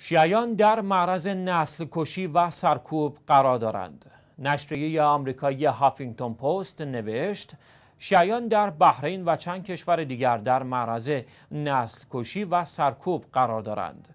شیعیان در معرض نسل کشی و سرکوب قرار دارند. نشریه آمریکایی هافینگتون پست نوشت شیعیان در بحرین و چند کشور دیگر در معرض نسل کشی و سرکوب قرار دارند.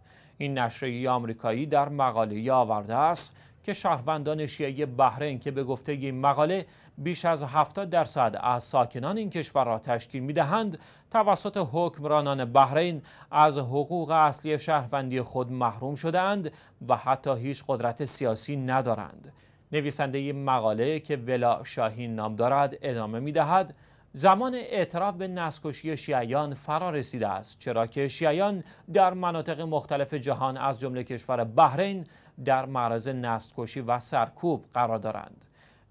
این نشریه آمریکایی در مقاله آورده است که شهروندان شیعه بحرین که به گفته این مقاله بیش از 70 درصد از ساکنان این کشور را تشکیل میدهند توسط حکمرانان بحرین از حقوق اصلی شهروندی خود محروم شدهاند و حتی هیچ قدرت سیاسی ندارند نویسنده این مقاله که ولا شاهین نام دارد ادامه میدهد زمان اعتراف به نسکشی شیعیان فرا رسیده است چرا که شیعیان در مناطق مختلف جهان از جمله کشور بحرین در معرض نسکشی و سرکوب قرار دارند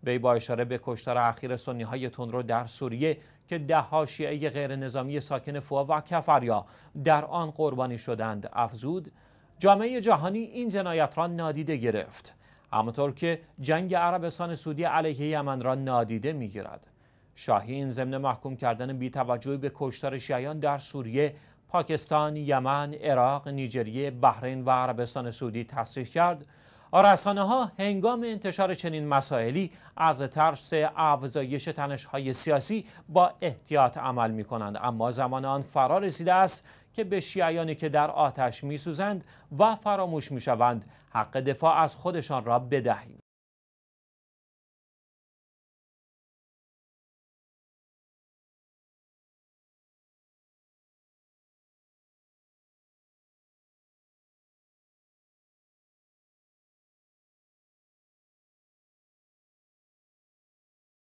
وی با اشاره به کشتار اخیر سنی های در سوریه که دهها شیعه غیر نظامی ساکن فوا و کفریا در آن قربانی شدند افزود جامعه جهانی این جنایت را نادیده گرفت همانطور که جنگ عربستان سعودی علیه یمن را نادیده میگیرد شاهین ضمن محکوم کردن بیتوجهی به کشتار شیعیان در سوریه پاکستان، یمن، عراق، نیجریه، بحرین و عربستان سعودی تصریح کرد آرسانه ها هنگام انتشار چنین مسائلی از ترس افزایش تنش های سیاسی با احتیاط عمل می کنند اما زمان آن فرا رسیده است که به شیعیانی که در آتش می سوزند و فراموش می شوند حق دفاع از خودشان را بدهیم